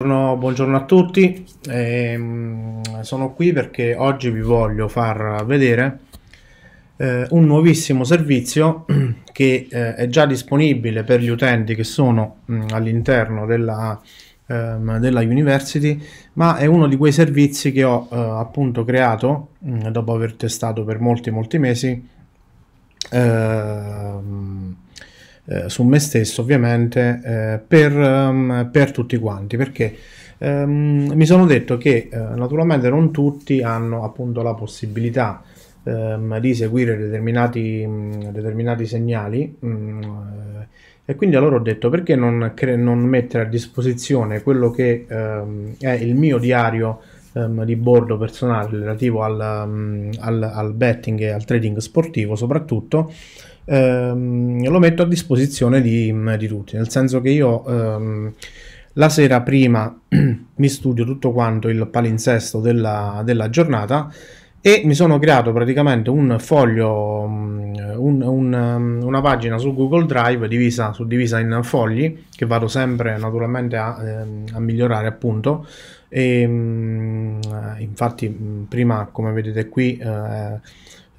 Buongiorno, a tutti, ehm, sono qui perché oggi vi voglio far vedere eh, un nuovissimo servizio che eh, è già disponibile per gli utenti che sono mm, all'interno della, ehm, della, University, ma è uno di quei servizi che ho eh, appunto creato mm, dopo aver testato per molti molti mesi ehm, eh, su me stesso ovviamente eh, per, um, per, tutti quanti perché um, mi sono detto che eh, naturalmente non tutti hanno appunto la possibilità um, di seguire determinati, mh, mm, determinati segnali mh, mm, e quindi allora ho detto perché non, cre- non mettere a disposizione quello che è il mio diario di bordo personale relativo al, mm, al, al, betting e al trading sportivo soprattutto ehm, lo metto a disposizione di, di, tutti, nel senso che io ehm, la sera prima mi studio tutto quanto il palinsesto della, della giornata e mi sono creato praticamente un foglio, mm, un, un, mm, una pagina su Google Drive divisa, suddivisa in fogli che vado sempre naturalmente a, ehm, a migliorare appunto. E, mm, infatti prima come vedete qui eh,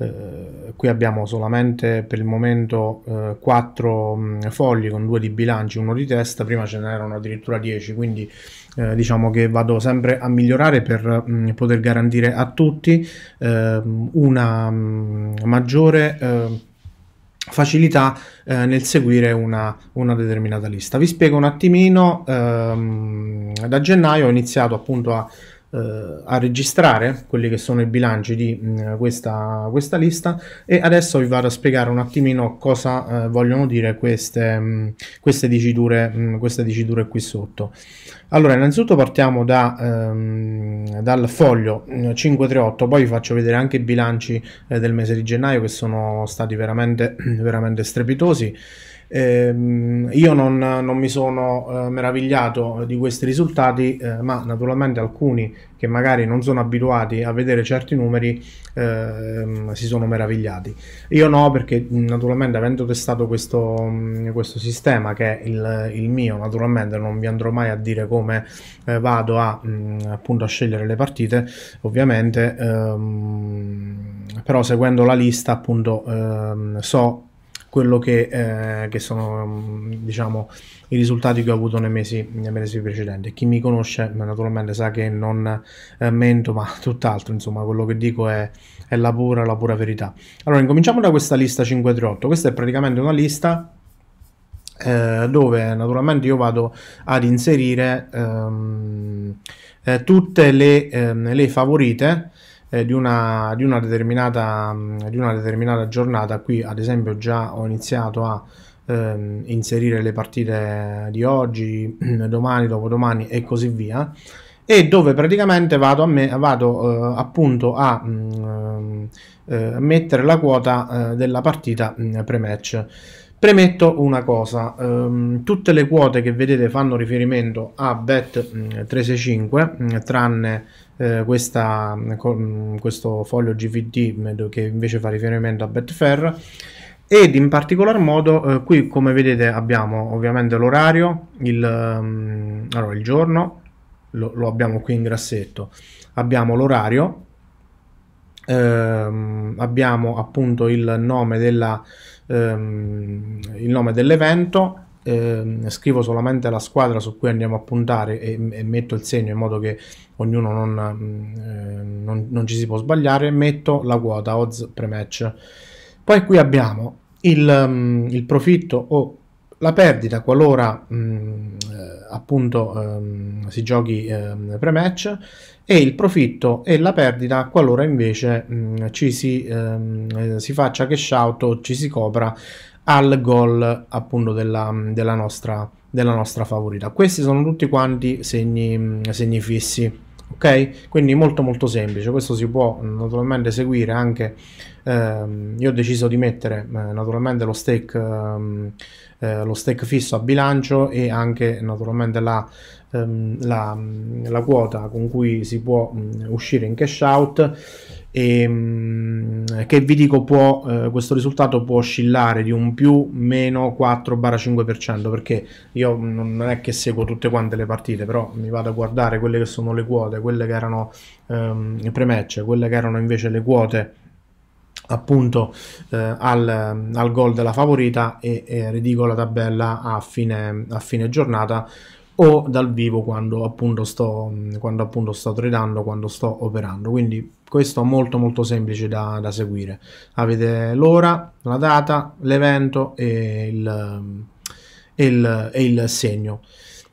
eh, qui abbiamo solamente per il momento eh, 4 mh, mm, fogli con due di bilanci, uno di testa, prima ce n'erano addirittura 10, quindi eh, diciamo che vado sempre a migliorare per mh, mm, poter garantire a tutti eh, una mh, mm, maggiore eh, facilità eh, nel seguire una, una, determinata lista. Vi spiego un attimino, ehm, da gennaio ho iniziato appunto a eh, a registrare quelli che sono i bilanci di mh, mm, questa, questa, lista e adesso vi vado a spiegare un attimino cosa eh, vogliono dire queste, mh, mm, queste, diciture, mh, mm, queste diciture qui sotto. Allora innanzitutto partiamo da, ehm, dal foglio 538, poi vi faccio vedere anche i bilanci eh, del mese di gennaio che sono stati veramente, veramente strepitosi. Ehm, io non, non, mi sono eh, meravigliato eh, di questi risultati, eh, ma naturalmente alcuni che magari non sono abituati a vedere certi numeri eh, si sono meravigliati. Io no, perché naturalmente avendo testato questo, questo sistema, che è il, il, mio, naturalmente non vi andrò mai a dire come eh, vado a, mh, appunto a scegliere le partite, ovviamente, ehm, però seguendo la lista appunto ehm, so quello che, eh, che sono mm, diciamo, i risultati che ho avuto nei mesi, nei mesi precedenti. Chi mi conosce naturalmente sa che non eh, mento, ma tutt'altro, insomma, quello che dico è, è la, pura, la pura verità. Allora, incominciamo da questa lista 538. Questa è praticamente una lista eh, dove naturalmente io vado ad inserire ehm, eh, tutte le, ehm, le favorite eh, di, una, di, una determinata, mm, di una determinata giornata. Qui ad esempio già ho iniziato a ehm, inserire le partite di oggi, domani, dopodomani e così via e dove praticamente vado, a me, vado eh, appunto a mh, mm, ehm, eh, mettere la quota eh, della partita mm, pre-match. Premetto una cosa, ehm, tutte le quote che vedete fanno riferimento a Bet365 tranne eh, questa, mm, mm, questo foglio GVD mm, che invece fa riferimento a Betfair ed in particolar modo eh, qui come vedete abbiamo ovviamente l'orario, il, um, allora, il giorno, lo, lo, abbiamo qui in grassetto, abbiamo l'orario, ehm, abbiamo appunto il nome ehm, dell'evento, eh, scrivo solamente la squadra su cui andiamo a puntare e, e metto il segno in modo che ognuno non, eh, non, non ci si può sbagliare, metto la quota odds pre-match. Poi qui abbiamo il, ehm, il profitto o la perdita qualora mh, mm, eh, appunto ehm, si giochi ehm, pre-match e il profitto e la perdita qualora invece mh, mm, ci si, ehm, eh, si faccia cash out o ci si copra al gol appunto della, della, nostra, della nostra favorita. Questi sono tutti quanti segni, segni fissi. Ok? Quindi molto molto semplice, questo si può naturalmente seguire anche, ehm, io ho deciso di mettere eh, naturalmente lo stake, ehm, eh, lo stake fisso a bilancio e anche naturalmente la ehm, la, la, quota con cui si può mh, mm, uscire in cash out e mh, mm, che vi dico può, eh, questo risultato può oscillare di un più meno 4-5% perché io mm, non è che seguo tutte quante le partite però mi vado a guardare quelle che sono le quote quelle che erano ehm, pre-match quelle che erano invece le quote appunto eh, al, al, gol della favorita e, e ridico la tabella a fine, a fine giornata o dal vivo quando appunto sto, mm, quando appunto sto tradando, quando sto operando. Quindi questo è molto molto semplice da, da seguire. Avete l'ora, la data, l'evento e il, il, il segno.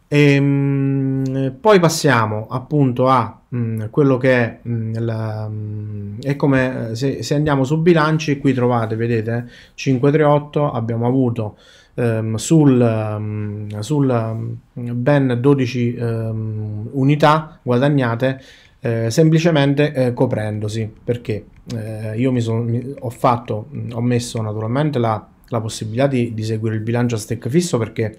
E, ehm, poi passiamo appunto a mh, mm, quello che è, mh, mm, la, mh, è come eh, se, se, andiamo su bilanci, qui trovate, vedete, 538 abbiamo avuto ehm, sul, ehm, sul, ehm, ben 12 ehm, unità guadagnate eh, semplicemente eh, coprendosi perché eh, io mi, sono ho fatto ho messo naturalmente la, la possibilità di, di, seguire il bilancio a stack fisso perché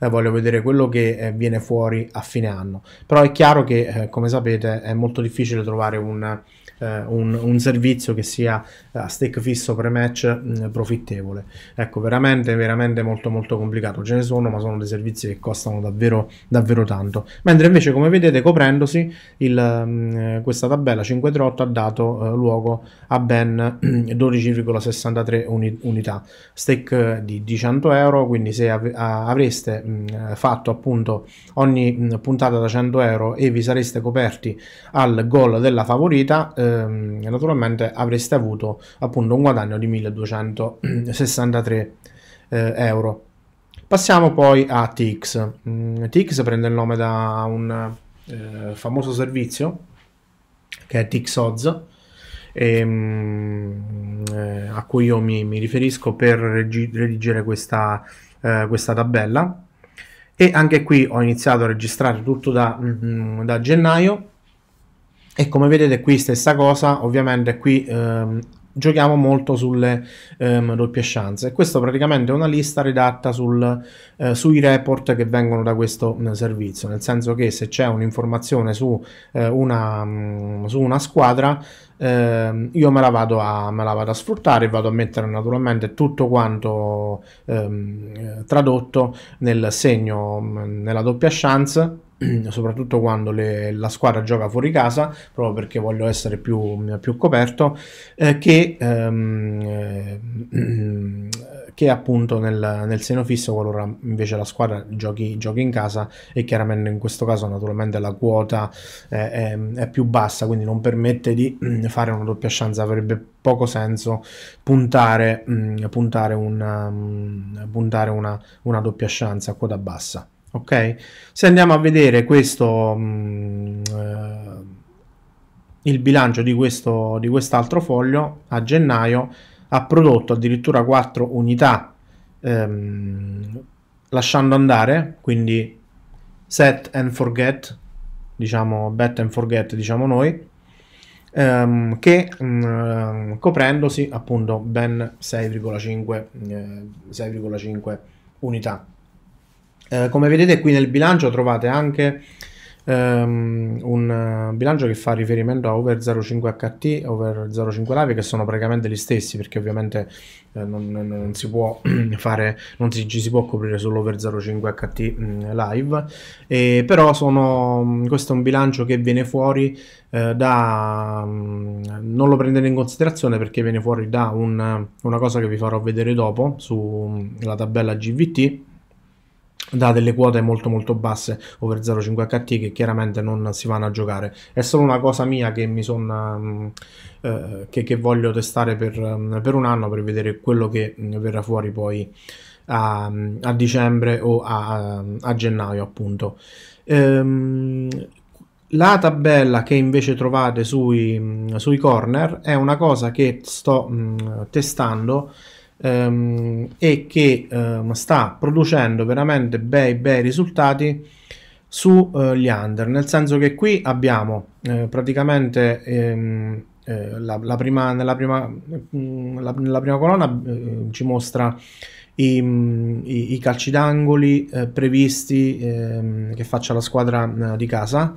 eh, voglio vedere quello che eh, viene fuori a fine anno però è chiaro che eh, come sapete è molto difficile trovare un eh, un, un, servizio che sia eh, a stake fisso pre-match mh, mm, profittevole. Ecco, veramente, veramente molto molto complicato. Ce ne sono, ma sono dei servizi che costano davvero, davvero tanto. Mentre invece, come vedete, coprendosi il, mh, mm, questa tabella 538 ha dato eh, luogo a ben 12,63 mm, uni, unità. Stake di, 100 euro, quindi se av- avreste mh, fatto appunto ogni puntata da 100 euro e vi sareste coperti al gol della favorita, eh, ehm, naturalmente avreste avuto appunto un guadagno di 1263 eh, euro. Passiamo poi a TX. Mm, TX prende il nome da un eh, famoso servizio che è TX Odds. Ehm, eh, a cui io mi, mi riferisco per redigere questa, eh, questa tabella e anche qui ho iniziato a registrare tutto da, mm, mm, da gennaio e come vedete qui stessa cosa, ovviamente qui ehm, giochiamo molto sulle ehm, doppie chance. Questo praticamente è una lista redatta sul, eh, sui report che vengono da questo mm, servizio, nel senso che se c'è un'informazione su, eh, una, mm, su, una, squadra, ehm, io me la, vado a, me la vado a sfruttare, vado a mettere naturalmente tutto quanto ehm, tradotto nel segno, mm, nella doppia chance soprattutto quando le, la squadra gioca fuori casa, proprio perché voglio essere più, più coperto, eh, che, ehm, ehm, che, appunto nel, nel, seno fisso qualora invece la squadra giochi, giochi, in casa e chiaramente in questo caso naturalmente la quota eh, è, è, più bassa, quindi non permette di fare una doppia chance, avrebbe poco senso puntare, mm, puntare, una, mm, puntare una, una doppia chance a quota bassa ok? Se andiamo a vedere questo, mh, mm, eh, il bilancio di, questo, di quest'altro foglio a gennaio ha prodotto addirittura 4 unità ehm, lasciando andare, quindi set and forget, diciamo bet and forget diciamo noi, ehm, che mh, mm, coprendosi appunto ben 6,5 eh, unità. Eh, come vedete qui nel bilancio trovate anche Um, un eh, bilancio che fa riferimento a over 0,5 HT over 0,5 live che sono praticamente gli stessi perché ovviamente eh, non, non, si può fare non si, ci si può coprire sull'over 0,5 HT mm, live e, però sono mm, questo è un bilancio che viene fuori eh, da mm, non lo prendete in considerazione perché viene fuori da un, una cosa che vi farò vedere dopo sulla tabella GVT da delle quote molto molto basse over 0,5 HT che chiaramente non si vanno a giocare è solo una cosa mia che mi sono eh, che, che, voglio testare per, mm, per, un anno per vedere quello che mm, verrà fuori poi a, mm, a dicembre o a, a gennaio appunto ehm, la tabella che invece trovate sui, sui, corner è una cosa che sto mh, testando ehm, e che ehm, sta producendo veramente bei bei risultati sugli eh, under nel senso che qui abbiamo eh, praticamente ehm, eh, la, la prima, nella, prima, mm, la, nella, prima, colonna eh, ci mostra i, mm, i, i calci d'angoli eh, previsti ehm, che faccia la squadra di casa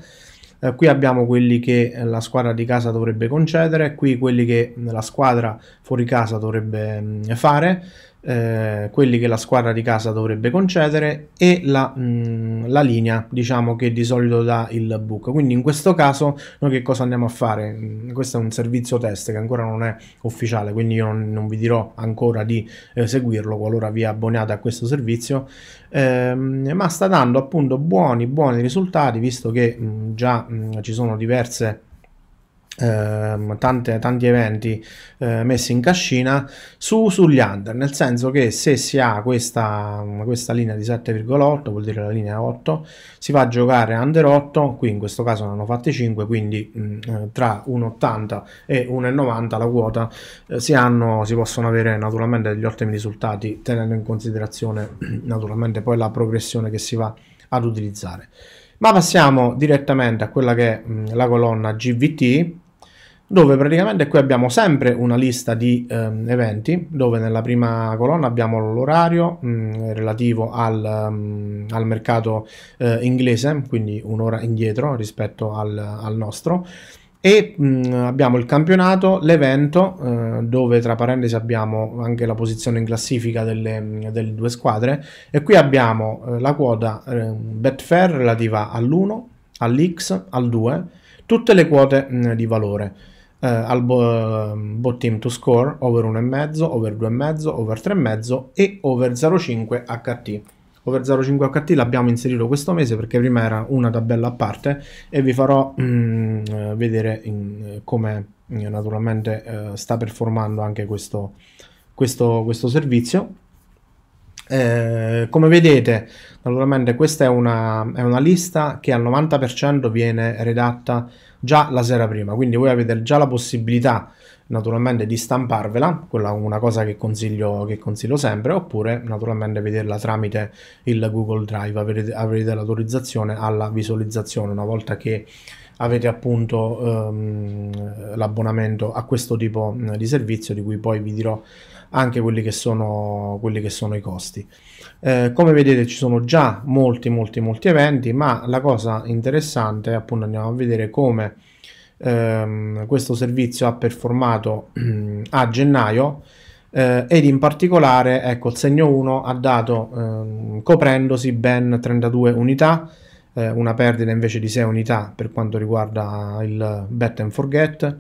eh, qui abbiamo quelli che eh, la squadra di casa dovrebbe concedere, qui quelli che la squadra fuori casa dovrebbe mh, mm, fare. Eh, quelli che la squadra di casa dovrebbe concedere e la, mh, mm, la, linea diciamo che di solito dà il book quindi in questo caso noi che cosa andiamo a fare mm, questo è un servizio test che ancora non è ufficiale quindi io non, non vi dirò ancora di eh, seguirlo qualora vi abboniate a questo servizio ehm, ma sta dando appunto buoni buoni risultati visto che mh, mm, già mh, ci sono diverse ehm, tante, tanti eventi eh, messi in cascina su, sugli under, nel senso che se si ha questa, questa linea di 7,8, vuol dire la linea 8, si va a giocare under 8, qui in questo caso ne hanno fatte 5, quindi mh, mm, eh, tra 1,80 e 1,90 la quota eh, si, hanno, si possono avere naturalmente degli ottimi risultati tenendo in considerazione naturalmente poi la progressione che si va ad utilizzare. Ma passiamo direttamente a quella che è mm, la colonna GVT, dove praticamente qui abbiamo sempre una lista di ehm, eventi dove nella prima colonna abbiamo l'orario mh, mm, relativo al, um, al mercato eh, inglese quindi un'ora indietro rispetto al, al nostro e mh, mm, abbiamo il campionato, l'evento eh, dove tra parentesi abbiamo anche la posizione in classifica delle, delle due squadre e qui abbiamo eh, la quota ehm, Betfair relativa all'1, all'X, al 2 tutte le quote mh, di valore eh, al bo- ehm, bot team to score over 1,5, over 2,5, over 3,5 e over 0,5 HT. Over 0,5 HT l'abbiamo inserito questo mese perché prima era una tabella a parte e vi farò mm, eh, vedere in, eh, come eh, naturalmente eh, sta performando anche questo, questo, questo servizio. Eh, come vedete Naturalmente questa è una, è una lista che al 90% viene redatta già la sera prima, quindi voi avete già la possibilità naturalmente di stamparvela, quella è una cosa che consiglio, che consiglio sempre, oppure naturalmente vederla tramite il Google Drive, avrete, avrete l'autorizzazione alla visualizzazione una volta che avete appunto ehm, l'abbonamento a questo tipo di servizio di cui poi vi dirò anche quelli che sono, quelli che sono i costi. Eh, come vedete ci sono già molti molti molti eventi ma la cosa interessante appunto andiamo a vedere come ehm, questo servizio ha performato a gennaio eh, ed in particolare ecco il segno 1 ha dato ehm, coprendosi ben 32 unità eh, una perdita invece di 6 unità per quanto riguarda il bet and forget.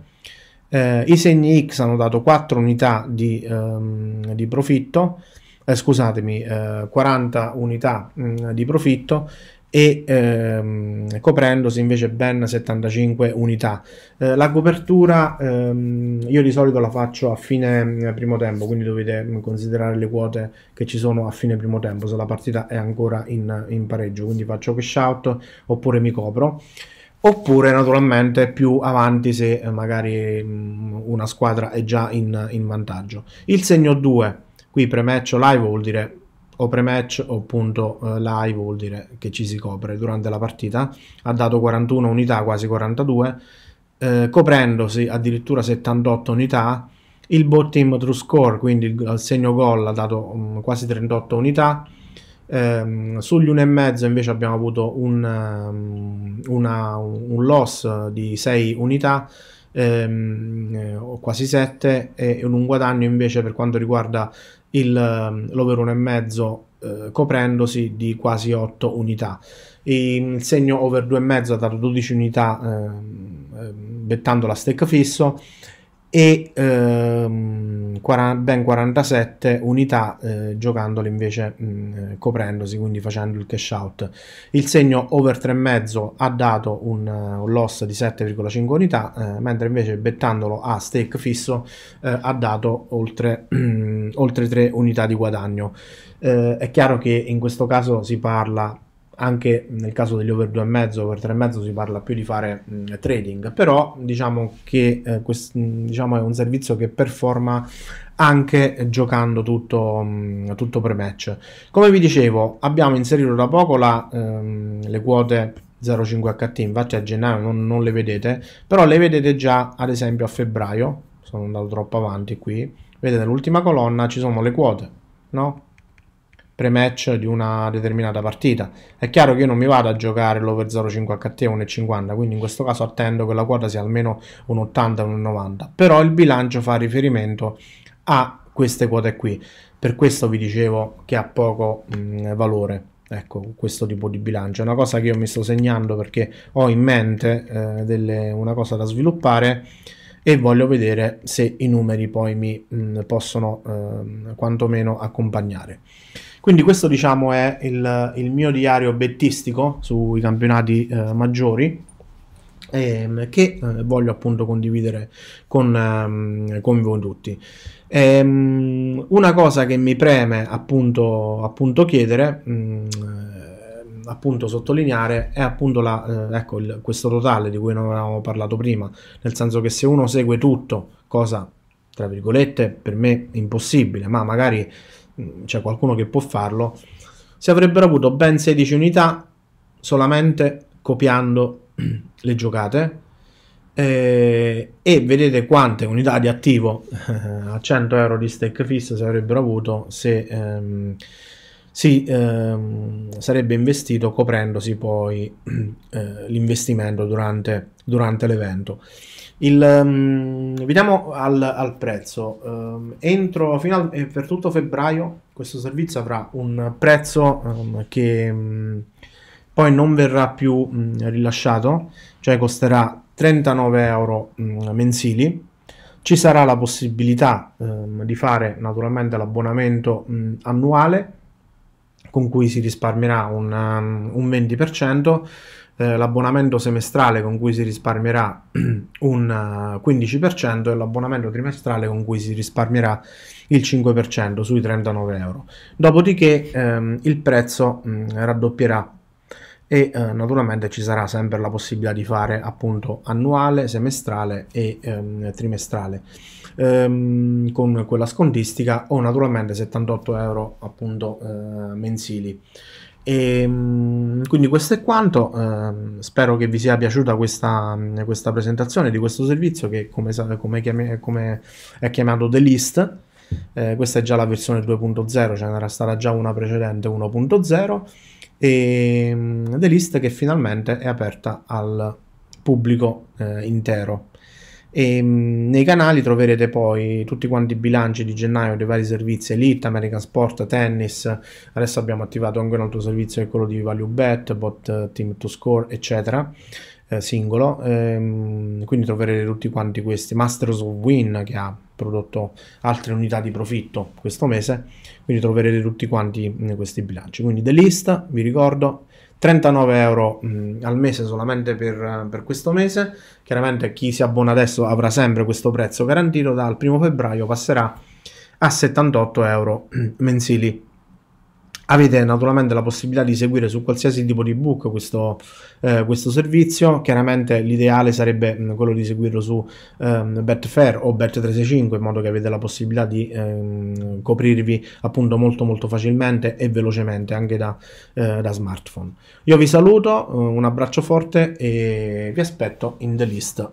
Eh, I segni X hanno dato 4 unità di, ehm, di profitto, eh, scusatemi, 40 eh, unità mh, mm, di profitto e ehm, coprendosi invece ben 75 unità. Eh, la copertura ehm, io di solito la faccio a fine eh, primo tempo, quindi dovete mm, considerare le quote che ci sono a fine primo tempo, se la partita è ancora in, in pareggio, quindi faccio cash out oppure mi copro oppure naturalmente più avanti se eh, magari mm, una squadra è già in, in vantaggio. Il segno 2, qui premeccio live vuol dire o pre-match o appunto eh, live vuol dire che ci si copre durante la partita, ha dato 41 unità, quasi 42, eh, coprendosi addirittura 78 unità, il bot team true score, quindi il, il segno gol ha dato um, quasi 38 unità, eh, sugli 1,5 invece abbiamo avuto un, um, una, un loss di 6 unità, ehm, eh, quasi 7 e un guadagno invece per quanto riguarda il, ehm, l'over 1,5 eh, coprendosi di quasi 8 unità. Mm, il segno over 2,5 ha dato 12 unità eh, bettando la stecca fisso e ehm, 40, ben 47 unità eh, giocandole invece mh, mm, eh, coprendosi quindi facendo il cash out il segno over 3,5 ha dato un, eh, un loss di 7,5 unità eh, mentre invece bettandolo a stake fisso eh, ha dato oltre, oltre, 3 unità di guadagno eh, è chiaro che in questo caso si parla anche nel caso degli over 2,5 over 3,5 si parla più di fare mh, mm, trading, però diciamo che eh, quest, mm, diciamo è un servizio che performa anche giocando tutto, mh, mm, tutto pre-match. Come vi dicevo, abbiamo inserito da poco la, ehm, le quote 0,5HT, infatti a gennaio non, non le vedete, però le vedete già ad esempio a febbraio, sono andato troppo avanti qui, vedete l'ultima colonna ci sono le quote, no? pre-match di una determinata partita. È chiaro che io non mi vado a giocare l'over 0,5 HT o 1,50, quindi in questo caso attendo che la quota sia almeno un 80 un 90. Però il bilancio fa riferimento a queste quote qui. Per questo vi dicevo che ha poco mh, mm, valore. Ecco, questo tipo di bilancio è una cosa che io mi sto segnando perché ho in mente eh, delle, una cosa da sviluppare e voglio vedere se i numeri poi mi mh, mm, possono eh, quantomeno accompagnare. Quindi questo diciamo è il, il mio diario bettistico sui campionati eh, maggiori ehm, che eh, voglio appunto condividere con, ehm, con voi tutti. Ehm, una cosa che mi preme appunto, appunto chiedere mh, mm, eh, appunto sottolineare è appunto la, eh, ecco, il, questo totale di cui non avevamo parlato prima, nel senso che se uno segue tutto, cosa tra virgolette per me impossibile, ma magari Mm, c'è cioè, qualcuno che può farlo, si avrebbero avuto ben 16 unità solamente copiando le giocate eh, e vedete quante unità di attivo eh, a 100 euro di stack fisso si avrebbero avuto se ehm, si ehm, sarebbe investito coprendosi poi eh, l'investimento durante, durante l'evento. Il, um, vediamo al, al prezzo. Um, entro fino al, eh, per tutto febbraio questo servizio avrà un prezzo um, che mm, poi non verrà più mm, rilasciato, cioè costerà 39 euro mm, mensili. Ci sarà la possibilità di fare naturalmente l'abbonamento annuale con cui si risparmierà un, un 20% eh, l'abbonamento semestrale con cui si risparmierà un 15% eh, e l'abbonamento trimestrale con cui si risparmierà il 5% sui 39 euro. Dopodiché ehm, il prezzo mh, mm, raddoppierà e eh, naturalmente ci sarà sempre la possibilità di fare appunto annuale, semestrale e ehm, trimestrale ehm, con quella scontistica o naturalmente 78 euro appunto eh, mensili. E, ehm, quindi questo è quanto, eh, spero che vi sia piaciuta questa, questa presentazione di questo servizio che come, come, chiam- come è chiamato The List, eh, questa è già la versione 2.0, ce n'era stata già una precedente 1.0 e ehm, The List che finalmente è aperta al pubblico eh, intero. E mm, nei canali troverete poi tutti quanti i bilanci di gennaio dei vari servizi Elite, American Sport, Tennis. Adesso abbiamo attivato anche un altro servizio che è quello di Value Bet, Bot eh, Team to Score, eccetera. Eh, singolo. Ehm, quindi troverete tutti quanti questi Masters of Win che ha prodotto altre unità di profitto questo mese. Quindi troverete tutti quanti mm, questi bilanci. Quindi The List, vi ricordo, 39 euro mh, mm, al mese solamente per, per, questo mese. Chiaramente chi si abbona adesso avrà sempre questo prezzo garantito, dal 1 febbraio passerà a 78 euro mm, mensili. Avete naturalmente la possibilità di seguire su qualsiasi tipo di book questo, eh, questo servizio, chiaramente l'ideale sarebbe mh, mm, quello di seguirlo su ehm, Betfair o Bet365 in modo che avete la possibilità di ehm, coprirvi appunto molto molto facilmente e velocemente anche da, eh, da smartphone. Io vi saluto, eh, un abbraccio forte e vi aspetto in the list.